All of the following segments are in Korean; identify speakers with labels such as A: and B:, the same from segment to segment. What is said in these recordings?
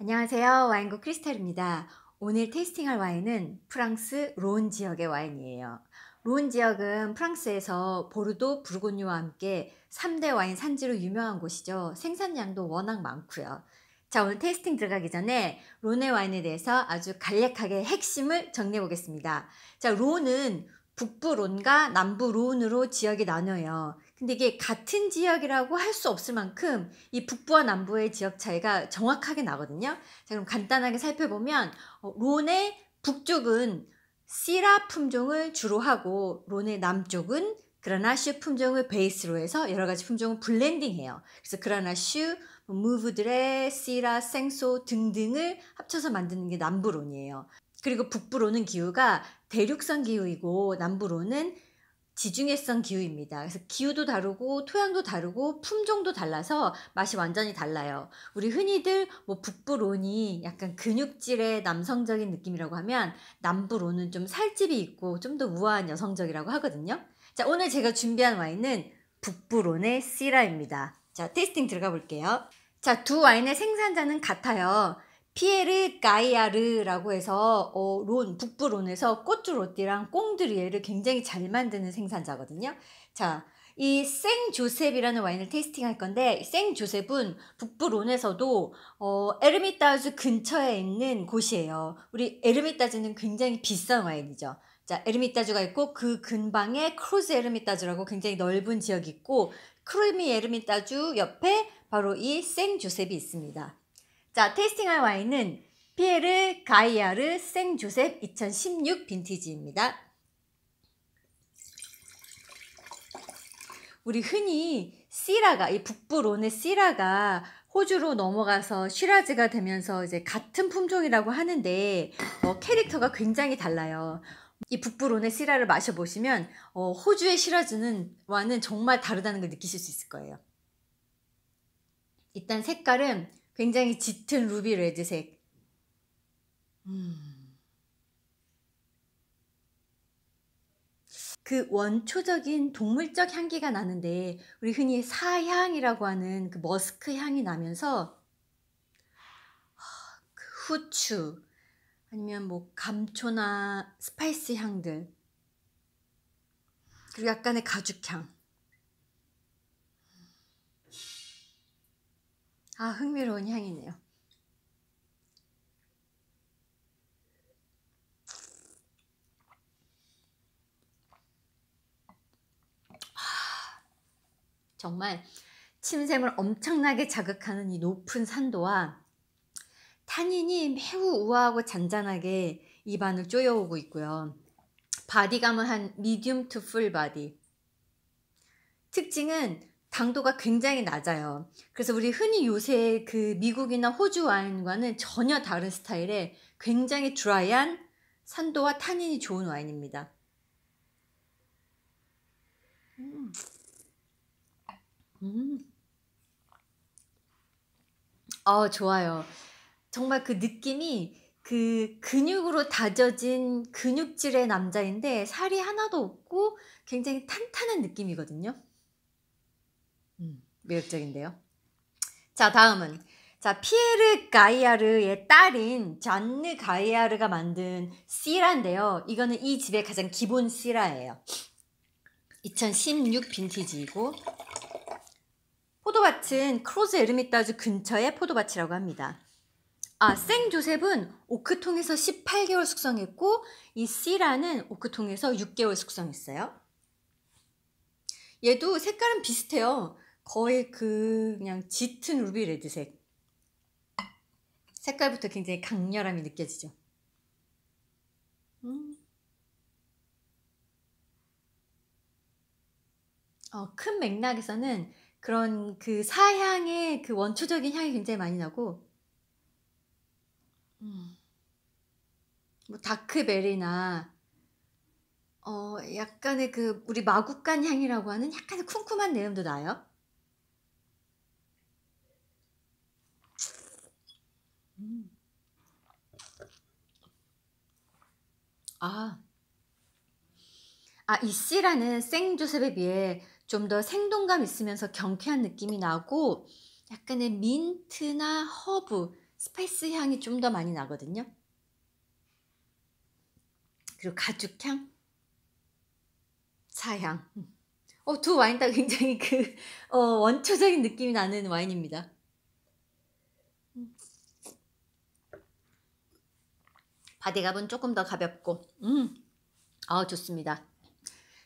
A: 안녕하세요. 와인국 크리스탈입니다. 오늘 테이스팅할 와인은 프랑스 론 지역의 와인이에요. 론 지역은 프랑스에서 보르도, 부르고뉴와 함께 3대 와인 산지로 유명한 곳이죠. 생산량도 워낙 많고요. 자, 오늘 테이스팅 들어가기 전에 론의 와인에 대해서 아주 간략하게 핵심을 정리해 보겠습니다. 자, 론은 북부 론과 남부 론으로 지역이 나뉘어요. 근데 이게 같은 지역이라고 할 수 없을 만큼 이 북부와 남부의 지역 차이가 정확하게 나거든요. 자, 그럼 간단하게 살펴보면 어, 론의 북쪽은 시라 품종을 주로 하고 론의 남쪽은 그라나슈 품종을 베이스로 해서 여러 가지 품종을 블렌딩해요. 그래서 그라나슈, 뭐 무브드레, 시라, 생소 등등을 합쳐서 만드는 게 남부론이에요. 그리고 북부론은 기후가 대륙성 기후이고 남부론은 지중해성 기후입니다. 그래서 기후도 다르고 토양도 다르고 품종도 달라서 맛이 완전히 달라요. 우리 흔히들 뭐 북부론이 약간 근육질의 남성적인 느낌이라고 하면 남부론은 좀 살집이 있고 좀 더 우아한 여성적이라고 하거든요. 자, 오늘 제가 준비한 와인은 북부론의 시라입니다. 자, 테이스팅 들어가 볼게요. 자, 두 와인의 생산자는 같아요. 피에르 가이아르라고 해서 어, 론 북부 론에서 꼬뚜로띠랑 꽁드리에를 굉장히 잘 만드는 생산자거든요. 자, 이 생 조셉이라는 와인을 테이스팅할 건데 생 조셉은 북부 론에서도 어, 에르미타즈 근처에 있는 곳이에요. 우리 에르미타즈는 굉장히 비싼 와인이죠. 자, 에르미타주가 있고 그 근방에 크루즈 에르미타주라고 굉장히 넓은 지역이 있고 크루미 에르미타주 옆에 바로 이 생 조셉이 있습니다. 자, 테이스팅할 와인은 피에르 가이아르 생 조셉 2016 빈티지입니다. 우리 흔히 시라가 이 북부 론의 시라가 호주로 넘어가서 시라즈가 되면서 이제 같은 품종이라고 하는데 어, 캐릭터가 굉장히 달라요. 이 북부론의 시라를 마셔보시면 어, 호주의 시라즈는 와는 정말 다르다는 걸 느끼실 수 있을 거예요. 일단 색깔은 굉장히 짙은 루비 레드색. 음. 그 원초적인 동물적 향기가 나는데 우리 흔히 사향이라고 하는 그 머스크 향이 나면서 아, 그 후추 아니면 뭐 감초나 스파이스 향들 그리고 약간의 가죽 향 아, 흥미로운 향이네요. 정말 침샘을 엄청나게 자극하는 이 높은 산도와 탄인이 매우 우아하고 잔잔하게 입안을 쪼여오고 있고요. 바디감은 한 미디움 투 풀 바디. 특징은 강도가 굉장히 낮아요. 그래서 우리 흔히 요새 그 미국이나 호주 와인과는 전혀 다른 스타일의 굉장히 드라이한 산도와 탄인이 좋은 와인입니다. 음. 음. 어, 좋아요. 정말 그 느낌이 그 근육으로 다져진 근육질의 남자인데 살이 하나도 없고 굉장히 탄탄한 느낌이거든요. 음. 매력적인데요. 자, 다음은 자, 피에르 가이아르의 딸인 잔느 가이아르가 만든 씨라인데요 이거는 이 집의 가장 기본 씨라예요2016 빈티지이고 포도밭은 크로즈 에르미타주 근처의 포도밭이라고 합니다. 아, 생 조셉은 오크통에서 18개월 숙성했고 이씨라는 오크통에서 6개월 숙성했어요. 얘도 색깔은 비슷해요. 거의 그 그냥 짙은 루비 레드색 색깔부터 굉장히 강렬함이 느껴지죠. 음. 어, 큰 맥락에서는 그런 그 사향의 그 원초적인 향이 굉장히 많이 나고 음. 뭐 다크베리나 어 약간의 그 우리 마구간 향이라고 하는 약간의 쿰쿰한 내음도 나요. 아. 아, 이 씨라는 생조셉에 비해 좀 더 생동감 있으면서 경쾌한 느낌이 나고 약간의 민트나 허브, 스파이스 향이 좀 더 많이 나거든요. 그리고 가죽향, 차향 어, 두 와인 다 굉장히 그, 어, 원초적인 느낌이 나는 와인입니다. 바디갑은 조금 더 가볍고 음, 아 좋습니다.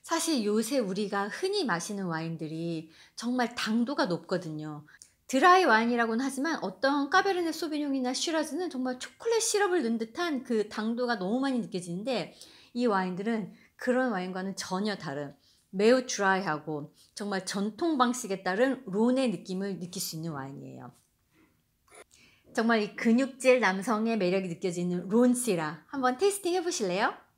A: 사실 요새 우리가 흔히 마시는 와인들이 정말 당도가 높거든요. 드라이 와인이라고는 하지만 어떤 까베르네 소비뇽이나 슈라즈는 정말 초콜릿 시럽을 넣은 듯한 그 당도가 너무 많이 느껴지는데 이 와인들은 그런 와인과는 전혀 다른 매우 드라이하고 정말 전통 방식에 따른 론의 느낌을 느낄 수 있는 와인이에요. 정말 이 근육질 남성의 매력이 느껴지는 론시라 한번 테이스팅 해보실래요?